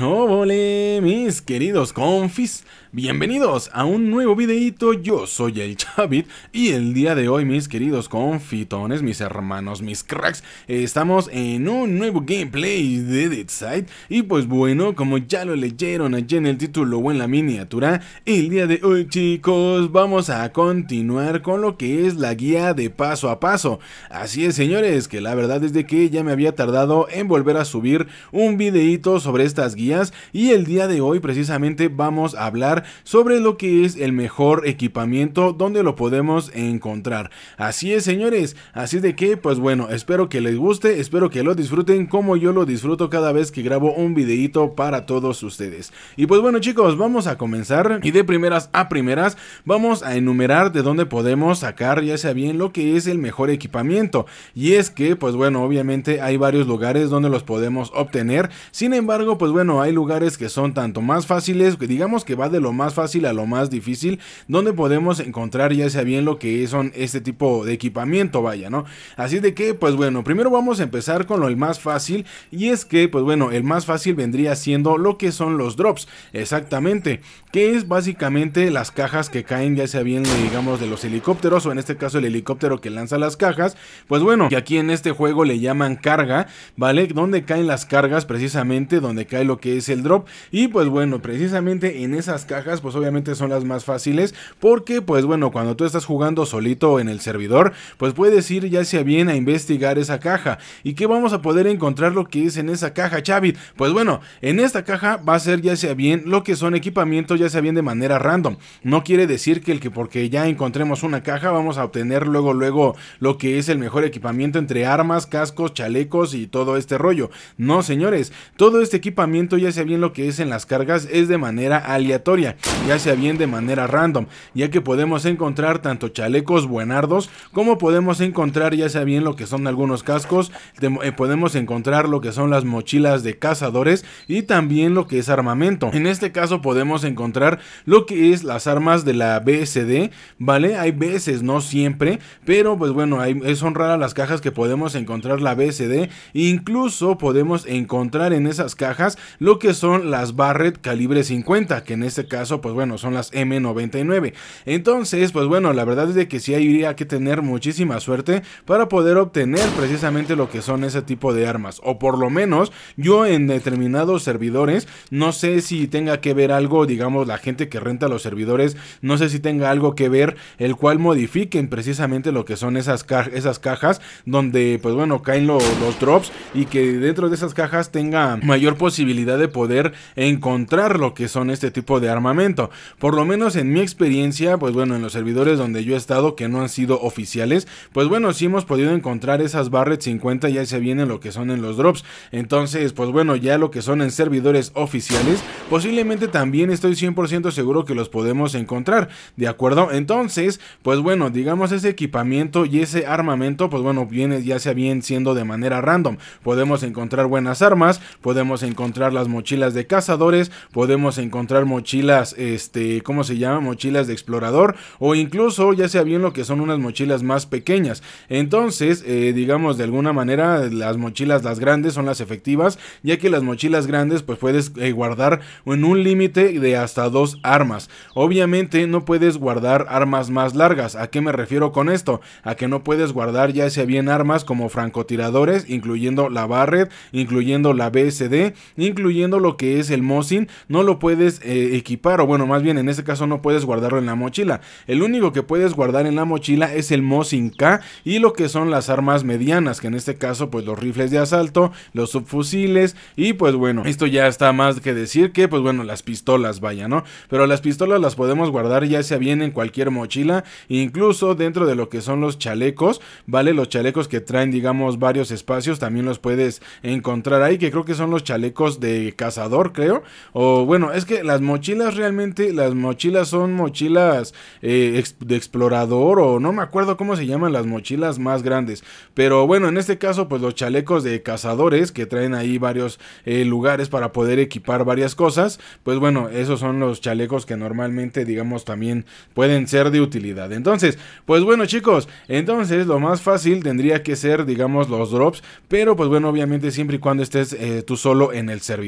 Hola mis queridos confis! Bienvenidos a un nuevo videito, yo soy el Chavit y el día de hoy mis queridos confitones, mis hermanos, mis cracks, estamos en un nuevo gameplay de Dead Side y pues bueno, como ya lo leyeron allí en el título o en la miniatura, el día de hoy chicos vamos a continuar con lo que es la guía de paso a paso, así es señores, que la verdad es de que ya me había tardado en volver a subir un videito sobre estas guías y el día de hoy precisamente vamos a hablar sobre lo que es el mejor equipamiento donde lo podemos encontrar. Así es señores, así de que pues bueno, espero que les guste, espero que lo disfruten como yo lo disfruto cada vez que grabo un videito para todos ustedes. Y pues bueno chicos, vamos a comenzar y de primeras a primeras vamos a enumerar de dónde podemos sacar ya sea bien lo que es el mejor equipamiento. Y es que pues bueno, obviamente hay varios lugares donde los podemos obtener, sin embargo pues bueno, hay lugares que son tanto más fáciles, digamos que va de lo más fácil a lo más difícil, donde podemos encontrar ya sea bien lo que son este tipo de equipamiento, vaya, ¿no? Así de que, pues bueno, primero vamos a empezar con lo más fácil y es que, pues bueno, el más fácil vendría siendo lo que son los drops, exactamente, que es básicamente las cajas que caen ya sea bien, digamos, de los helicópteros o en este caso el helicóptero que lanza las cajas, pues bueno, que aquí en este juego le llaman carga, ¿vale? Donde caen las cargas precisamente, donde cae lo que es el drop. Y pues bueno, precisamente en esas cajas, pues obviamente son las más fáciles. Porque pues bueno, cuando tú estás jugando solito en el servidor, pues puedes ir ya sea bien a investigar esa caja. ¿Y qué vamos a poder encontrar lo que es en esa caja, Chavit? Pues bueno, en esta caja va a ser ya sea bien lo que son equipamientos, ya sea bien de manera random. No quiere decir que el que porque ya encontremos una caja vamos a obtener luego luego lo que es el mejor equipamiento entre armas, cascos, chalecos y todo este rollo. No, señores, todo este equipamiento ya sea bien lo que es en las cargas es de manera aleatoria, ya sea bien de manera random, ya que podemos encontrar tanto chalecos buenardos como podemos encontrar ya sea bien lo que son algunos cascos, eh, podemos encontrar lo que son las mochilas de cazadores y también lo que es armamento. En este caso podemos encontrar lo que es las armas de la BSD, ¿vale? Hay veces, no siempre, pero pues bueno, hay, eh, son raras las cajas que podemos encontrar la BSD, incluso podemos encontrar en esas cajas lo que son las Barrett calibre 50, que en este caso, pues bueno, son las M99. Entonces, pues bueno, la verdad es de que sí habría que tener muchísima suerte para poder obtener precisamente lo que son ese tipo de armas. O por lo menos, yo en determinados servidores, no sé si tenga que ver algo, digamos, la gente que renta los servidores, no sé si tenga algo que ver el cual modifiquen precisamente lo que son esas, esas cajas, donde, pues bueno, caen los drops y que dentro de esas cajas tenga mayor posibilidad de poder encontrar lo que son este tipo de armamento. Por lo menos en mi experiencia, pues bueno, en los servidores donde yo he estado que no han sido oficiales, pues bueno, si hemos podido encontrar esas Barret 50, ya se vienen lo que son en los drops. Entonces, pues bueno, ya lo que son en servidores oficiales, posiblemente también estoy 100% seguro que los podemos encontrar, ¿de acuerdo? Entonces, pues bueno, digamos ese equipamiento y ese armamento, pues bueno, viene ya se bien siendo de manera random. Podemos encontrar buenas armas, podemos encontrar las mochilas de cazadores, podemos encontrar mochilas, este, como se llama? Mochilas de explorador o incluso ya sea bien lo que son unas mochilas más pequeñas. Entonces, eh, digamos de alguna manera, las mochilas las grandes son las efectivas, ya que las mochilas grandes pues puedes eh, guardar en un límite de hasta dos armas. Obviamente no puedes guardar armas más largas. ¿A qué me refiero con esto? A que no puedes guardar ya sea bien armas como francotiradores, incluyendo la Barret, incluyendo la BSD, incluyendo incluyendo lo que es el Mosin, no lo puedes eh, equipar, o bueno, más bien en este caso no puedes guardarlo en la mochila. El único que puedes guardar en la mochila es el Mosin K y lo que son las armas medianas, que en este caso pues los rifles de asalto, los subfusiles y pues bueno, esto ya está más que decir que pues bueno, las pistolas, vaya, ¿no? Pero las pistolas las podemos guardar ya sea bien en cualquier mochila, incluso dentro de lo que son los chalecos, ¿vale? Los chalecos que traen digamos varios espacios también los puedes encontrar ahí, que creo que son los chalecos de cazador, creo. O bueno, es que las mochilas realmente, las mochilas son mochilas eh, de explorador o no me acuerdo cómo se llaman las mochilas más grandes. Pero bueno, en este caso, pues los chalecos de cazadores que traen ahí varios eh, lugares para poder equipar varias cosas. Pues bueno, esos son los chalecos que normalmente, digamos, también pueden ser de utilidad. Entonces, pues bueno chicos, entonces lo más fácil tendría que ser, digamos, los drops. Pero pues bueno, obviamente siempre y cuando estés eh, tú solo en el servidor.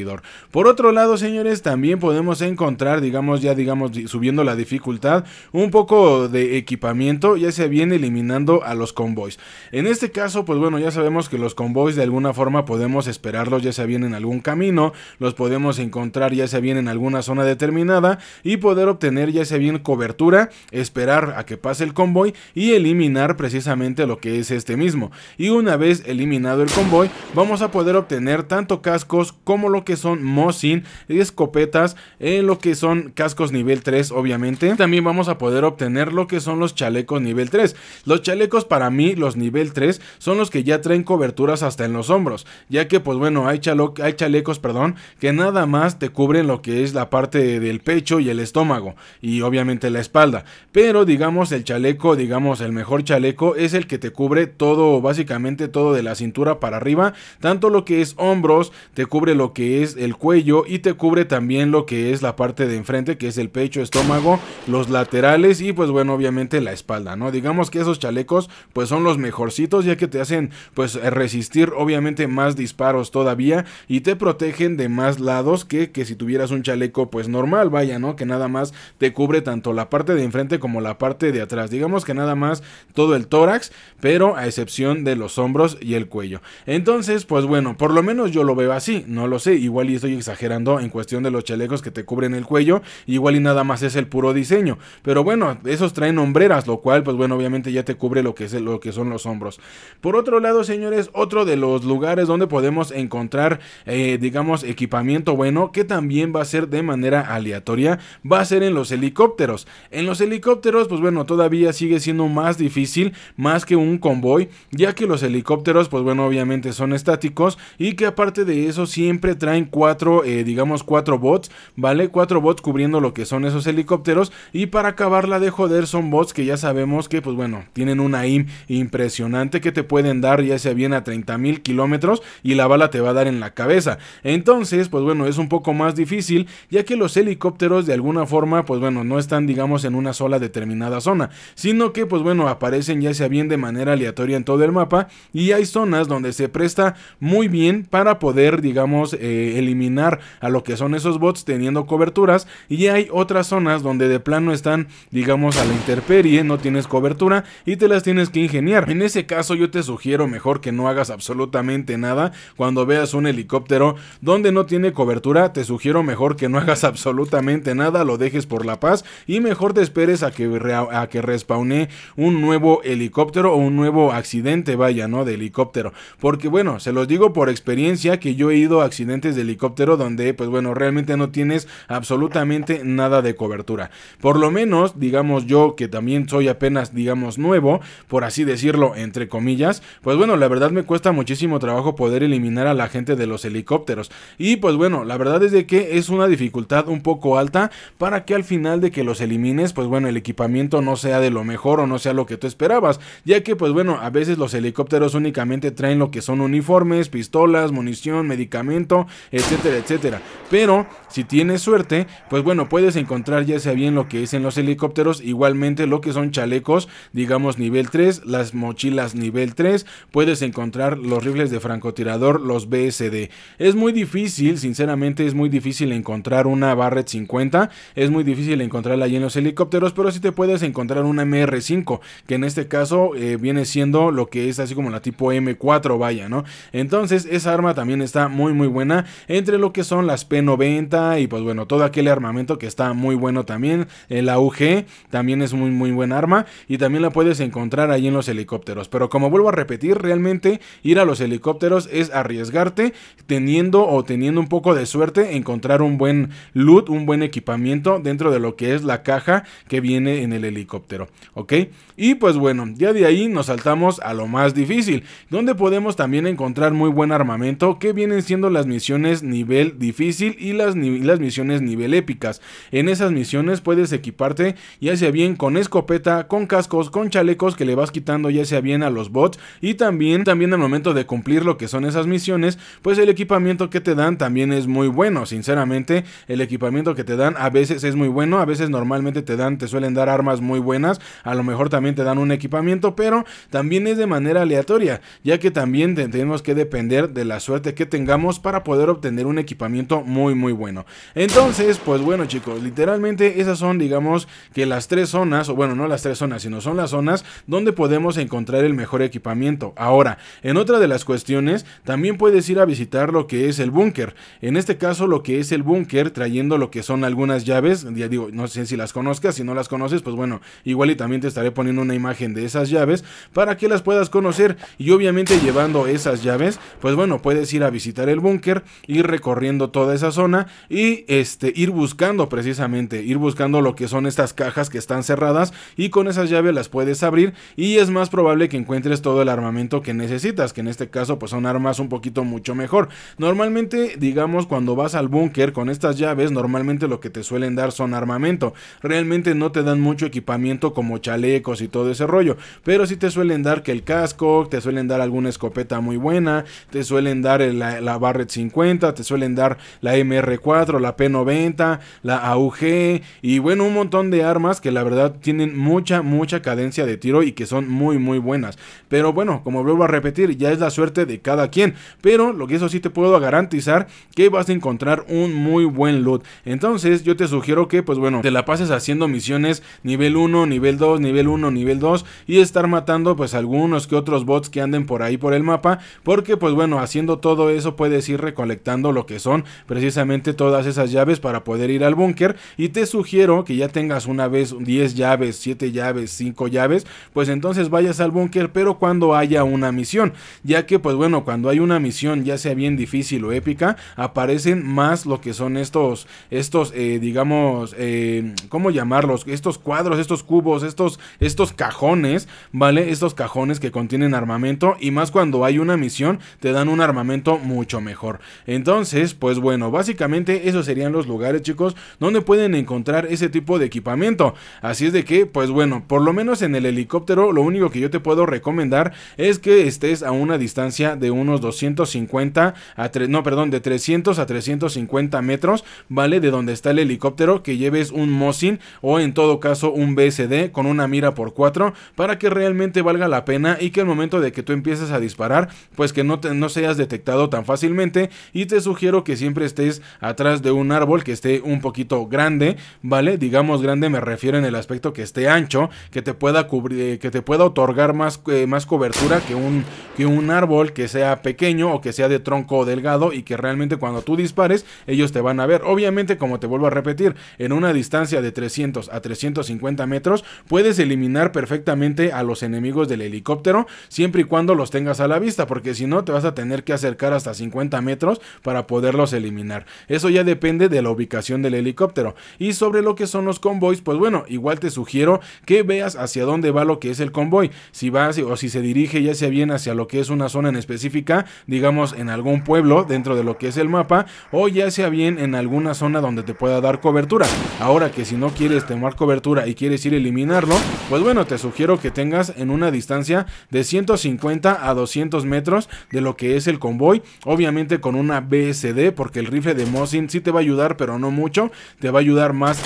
Por otro lado, señores, también podemos encontrar, digamos, ya digamos, subiendo la dificultad, un poco de equipamiento, ya se viene eliminando a los convoys. En este caso, pues bueno, ya sabemos que los convoys de alguna forma podemos esperarlos, ya sea bien en algún camino, los podemos encontrar ya se bien en alguna zona determinada y poder obtener ya sea bien cobertura, esperar a que pase el convoy y eliminar precisamente lo que es este mismo. Y una vez eliminado el convoy, vamos a poder obtener tanto cascos como lo que que son Mosin, escopetas, en eh, lo que son cascos nivel 3 obviamente. También vamos a poder obtener lo que son los chalecos nivel 3. Los chalecos para mí, los nivel 3, son los que ya traen coberturas hasta en los hombros, ya que pues bueno, hay, hay chalecos, perdón, que nada más te cubren lo que es la parte del pecho y el estómago y obviamente la espalda. Pero digamos el chaleco, digamos el mejor chaleco es el que te cubre todo, básicamente todo de la cintura para arriba, tanto lo que es hombros, te cubre lo que es es el cuello y te cubre también lo que es la parte de enfrente, que es el pecho, estómago, los laterales y pues bueno, obviamente la espalda, ¿no? Digamos que esos chalecos pues son los mejorcitos ya que te hacen pues resistir obviamente más disparos todavía y te protegen de más lados que, que si tuvieras un chaleco pues normal, vaya, ¿no? Que nada más te cubre tanto la parte de enfrente como la parte de atrás. Digamos que nada más todo el tórax, pero a excepción de los hombros y el cuello. Entonces, pues bueno, por lo menos yo lo veo así, no lo sé igual y estoy exagerando en cuestión de los chalecos que te cubren el cuello, igual y nada más es el puro diseño, pero bueno, esos traen hombreras, lo cual pues bueno, obviamente ya te cubre lo que, es, lo que son los hombros. Por otro lado, señores, otro de los lugares donde podemos encontrar, eh, digamos, equipamiento bueno, que también va a ser de manera aleatoria, va a ser en los helicópteros. En los helicópteros, pues bueno, todavía sigue siendo más difícil, más que un convoy, ya que los helicópteros, pues bueno, obviamente son estáticos y que aparte de eso siempre traen en cuatro, eh, digamos, cuatro bots, ¿vale? Cuatro bots cubriendo lo que son esos helicópteros. Y para acabarla de joder, son bots que ya sabemos que, pues bueno, tienen una aim impresionante que te pueden dar ya sea bien a 30.000 kilómetros y la bala te va a dar en la cabeza. Entonces, pues bueno, es un poco más difícil, ya que los helicópteros de alguna forma, pues bueno, no están, digamos, en una sola determinada zona, sino que, pues bueno, aparecen ya sea bien de manera aleatoria en todo el mapa y hay zonas donde se presta muy bien para poder, digamos, eh, eliminar a lo que son esos bots teniendo coberturas. Y hay otras zonas donde de plano están, digamos, a la interperie, no tienes cobertura y te las tienes que ingeniar. En ese caso yo te sugiero mejor que no hagas absolutamente nada cuando veas un helicóptero donde no tiene cobertura. Te sugiero mejor que no hagas absolutamente nada, lo dejes por la paz y mejor te esperes a que, a que respaune un nuevo helicóptero o un nuevo accidente, vaya, ¿no? De helicóptero. Porque bueno, se los digo por experiencia que yo he ido a accidentes de helicóptero donde pues bueno realmente no tienes absolutamente nada de cobertura. Por lo menos digamos yo que también soy apenas digamos nuevo, por así decirlo entre comillas, pues bueno la verdad me cuesta muchísimo trabajo poder eliminar a la gente de los helicópteros. Y pues bueno la verdad es de que es una dificultad un poco alta para que al final de que los elimines pues bueno el equipamiento no sea de lo mejor o no sea lo que tú esperabas, ya que pues bueno a veces los helicópteros únicamente traen lo que son uniformes, pistolas, munición, medicamento etcétera, etcétera. Pero si tienes suerte, pues bueno, puedes encontrar ya sea bien lo que es en los helicópteros, igualmente lo que son chalecos, digamos nivel 3, las mochilas nivel 3, puedes encontrar los rifles de francotirador, los BSD. Es muy difícil, sinceramente es muy difícil encontrar una Barret 50, es muy difícil encontrarla ahí en los helicópteros, pero si te puedes encontrar una MR5, que en este caso eh, viene siendo lo que es así como la tipo M4, vaya, ¿no? Entonces esa arma también está muy muy buena entre lo que son las P90 y pues bueno, todo aquel armamento que está muy bueno también. El AUG también es muy muy buen arma y también la puedes encontrar ahí en los helicópteros. Pero como vuelvo a repetir, realmente ir a los helicópteros es arriesgarte teniendo o teniendo un poco de suerte encontrar un buen loot, un buen equipamiento dentro de lo que es la caja que viene en el helicóptero. ¿Ok? Y pues bueno, ya de ahí nos saltamos a lo más difícil, donde podemos también encontrar muy buen armamento que vienen siendo las misiones nivel difícil y las, las misiones nivel épicas. En esas misiones puedes equiparte ya sea bien con escopeta, con cascos, con chalecos que le vas quitando ya sea bien a los bots y también, también al momento de cumplir lo que son esas misiones, pues el equipamiento que te dan también es muy bueno, sinceramente el equipamiento que te dan a veces es muy bueno, a veces normalmente te dan, te suelen dar armas muy buenas, a lo mejor también te dan un equipamiento, pero también es de manera aleatoria, ya que también tenemos que depender de la suerte que tengamos para poder obtener un equipamiento muy muy bueno. Entonces, pues bueno chicos, literalmente esas son digamos que las tres zonas, o bueno, no las tres zonas, sino son las zonas donde podemos encontrar el mejor equipamiento. Ahora, en otra de las cuestiones, también puedes ir a visitar lo que es el búnker. En este caso, lo que es el búnker, trayendo lo que son algunas llaves, ya digo, no sé si las conozcas, si no las conoces, pues bueno, igual y también te estaré poniendo una imagen de esas llaves para que las puedas conocer y obviamente llevando esas llaves, pues bueno, puedes ir a visitar el búnker ir recorriendo toda esa zona y este, ir buscando precisamente, ir buscando lo que son estas cajas que están cerradas y con esas llaves las puedes abrir y es más probable que encuentres todo el armamento que necesitas, que en este caso pues son armas un poquito mucho mejor. Normalmente, digamos, cuando vas al búnker con estas llaves, normalmente lo que te suelen dar son armamento. Realmente no te dan mucho equipamiento como chalecos y todo ese rollo, pero sí te suelen dar que el casco, te suelen dar alguna escopeta muy buena, te suelen dar la, la Barret 50, te suelen dar la MR4, la P90, la AUG y bueno, un montón de armas que la verdad tienen mucha, mucha cadencia de tiro y que son muy, muy buenas. Pero bueno, como vuelvo a repetir, ya es la suerte de cada quien. Pero lo que eso sí te puedo garantizar que vas a encontrar un muy buen loot. Entonces yo te sugiero que pues bueno, te la pases haciendo misiones nivel 1, nivel 2, nivel 1, nivel 2 y estar matando pues algunos que otros bots que anden por ahí por el mapa. Porque pues bueno, haciendo todo eso puedes ir recolectando lo que son precisamente todas esas llaves para poder ir al búnker. Y te sugiero que ya tengas una vez 10 llaves, 7 llaves, 5 llaves, pues entonces vayas al búnker, pero cuando haya una misión. Ya que pues bueno, cuando hay una misión, ya sea bien difícil o épica, aparecen más lo que son estos, estos eh, digamos, eh, ¿cómo llamarlos? Estos cuadros, estos cubos, estos, estos cajones, ¿vale? Estos cajones que contienen armamento y más cuando hay una misión te dan un armamento mucho mejor. Entonces, pues bueno, básicamente esos serían los lugares, chicos, donde pueden encontrar ese tipo de equipamiento. Así es de que, pues bueno, por lo menos en el helicóptero, lo único que yo te puedo recomendar es que estés a una distancia de unos 250 a tres no, perdón, de 300 a 350 metros, ¿vale? De donde está el helicóptero, que lleves un Mosin o en todo caso un BSD con una mira por 4 para que realmente valga la pena y que al momento de que tú empieces a disparar, pues que no, te, no seas detectado tan fácilmente y te sugiero que siempre estés atrás de un árbol que esté un poquito grande, ¿vale? Digamos grande me refiero en el aspecto que esté ancho, que te pueda cubrir, eh, que te pueda otorgar más, eh, más cobertura que un, que un árbol que sea pequeño o que sea de tronco delgado y que realmente cuando tú dispares ellos te van a ver. Obviamente, como te vuelvo a repetir, en una distancia de 300 a 350 metros puedes eliminar perfectamente a los enemigos del helicóptero siempre y cuando los tengas a la vista, porque si no te vas a tener que acercar hasta 50 metros para poderlos eliminar. Eso ya depende de la ubicación del helicóptero. Y sobre lo que son los convoys, pues bueno, igual te sugiero que veas hacia dónde va lo que es el convoy. Si va o si se dirige ya sea bien hacia lo que es una zona en específica, digamos en algún pueblo dentro de lo que es el mapa, o ya sea bien en alguna zona donde te pueda dar cobertura. Ahora que si no quieres tomar cobertura y quieres ir eliminarlo, pues bueno, te sugiero que tengas en una distancia de 150 a 200 metros de lo que es el convoy, obviamente con un una BSD, porque el rifle de Mosin sí te va a ayudar, pero no mucho, te va a ayudar más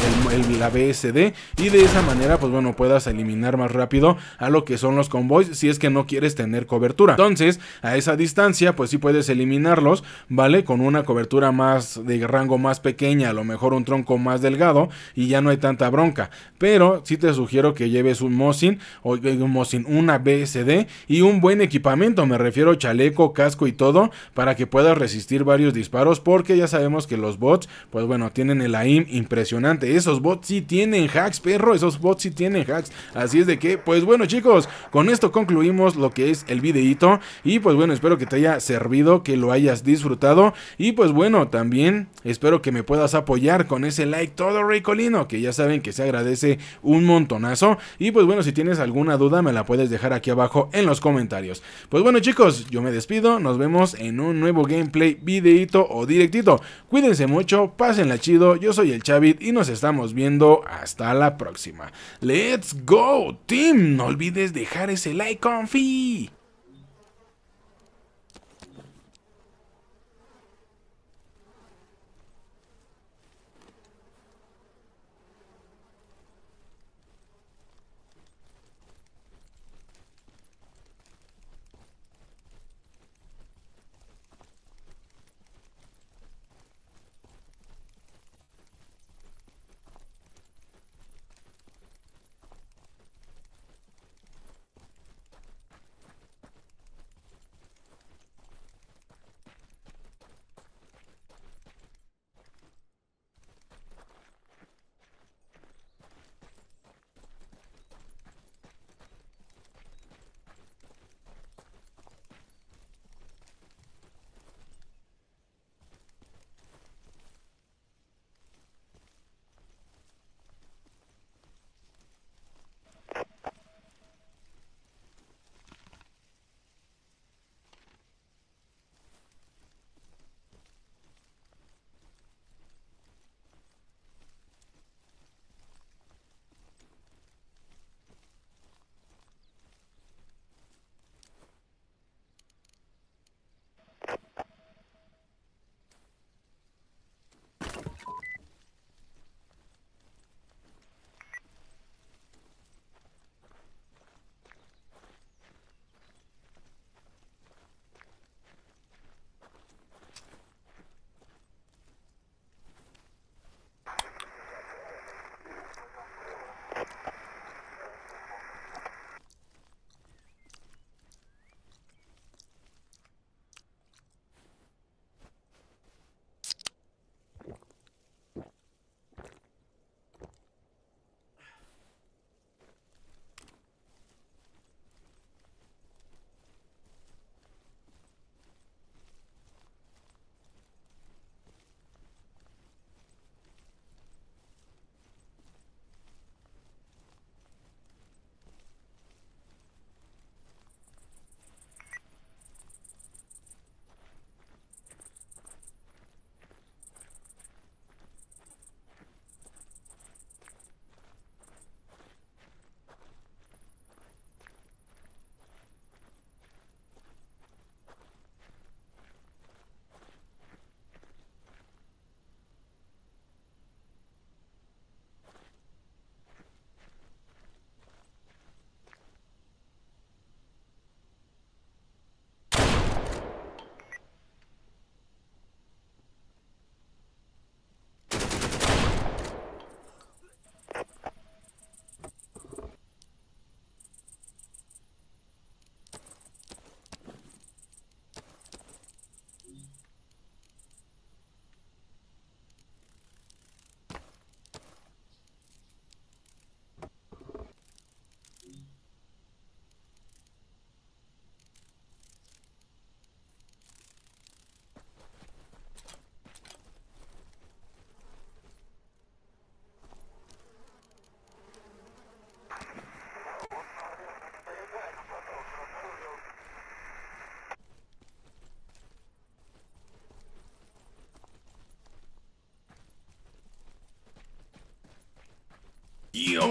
la BSD y de esa manera, pues bueno, puedas eliminar más rápido a lo que son los convoys si es que no quieres tener cobertura. Entonces, a esa distancia, pues sí puedes eliminarlos, ¿vale? Con una cobertura más de rango más pequeña, a lo mejor un tronco más delgado y ya no hay tanta bronca. Pero si te sugiero que lleves un Mosin o eh, un Mosin, una BSD y un buen equipamiento, me refiero chaleco, casco y todo, para que puedas resistir varios disparos porque ya sabemos que los bots, pues bueno, tienen el aim impresionante. Esos bots sí tienen hacks, perro, esos bots sí tienen hacks. Así es de que, pues bueno chicos, con esto concluimos lo que es el videito y pues bueno, espero que te haya servido, que lo hayas disfrutado y pues bueno, también espero que me puedas apoyar con ese like todo ricolino, que ya saben que se agradece un montonazo y pues bueno, si tienes alguna duda me la puedes dejar aquí abajo en los comentarios. Pues bueno chicos, yo me despido, nos vemos en un nuevo gameplay videito o directito. Cuídense mucho, pásenla chido, yo soy el Chavit y nos estamos viendo hasta la próxima. ¡Let's go, team! No olvides dejar ese like, confi.